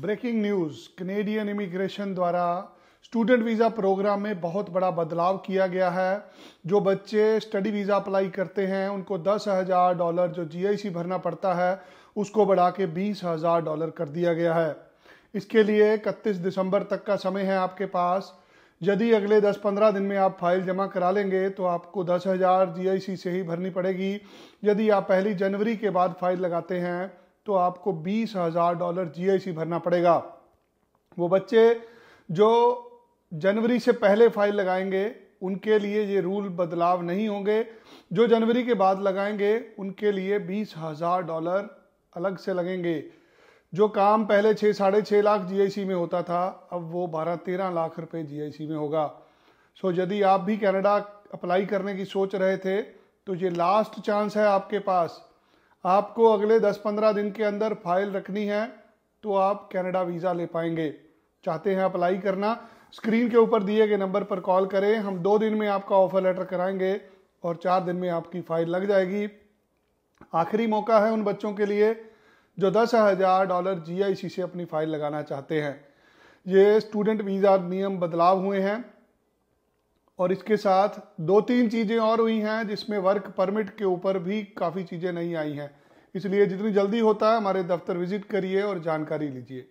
breaking news Canadian immigration द्वारा student visa program में बहुत बड़ा बदलाव किया गया है जो बच्चे स्टडी वीज़ा अप्लाई करते हैं उनको दस हज़ार डॉलर जो जीआईसी भरना पड़ता है उसको बढ़ा के बीस हज़ार डॉलर कर दिया गया है इसके लिए इकतीस दिसंबर तक का समय है आपके पास यदि अगले 10-15 दिन में आप फाइल जमा करा लेंगे तो आपको दस हज़ार जी से ही भरनी पड़ेगी यदि आप पहली जनवरी के बाद फाइल लगाते हैं तो आपको बीस हज़ार डॉलर जीआईसी भरना पड़ेगा वो बच्चे जो जनवरी से पहले फाइल लगाएंगे उनके लिए ये रूल बदलाव नहीं होंगे जो जनवरी के बाद लगाएंगे उनके लिए बीस हज़ार डॉलर अलग से लगेंगे जो काम पहले छः साढ़े छः लाख जी में होता था अब वो बारह तेरह लाख रुपए जी में होगा सो यदि आप भी कनाडा अप्लाई करने की सोच रहे थे तो ये लास्ट चांस है आपके पास आपको अगले 10-15 दिन के अंदर फाइल रखनी है तो आप कनाडा वीज़ा ले पाएंगे चाहते हैं अप्लाई करना स्क्रीन के ऊपर दिए गए नंबर पर कॉल करें हम दो दिन में आपका ऑफर लेटर कराएंगे और चार दिन में आपकी फाइल लग जाएगी आखिरी मौका है उन बच्चों के लिए जो दस हज़ार डॉलर जी से अपनी फाइल लगाना चाहते हैं ये स्टूडेंट वीज़ा नियम बदलाव हुए हैं और इसके साथ दो तीन चीज़ें और हुई हैं जिसमें वर्क परमिट के ऊपर भी काफ़ी चीज़ें नहीं आई हैं इसलिए जितनी जल्दी होता है हमारे दफ्तर विजिट करिए और जानकारी लीजिए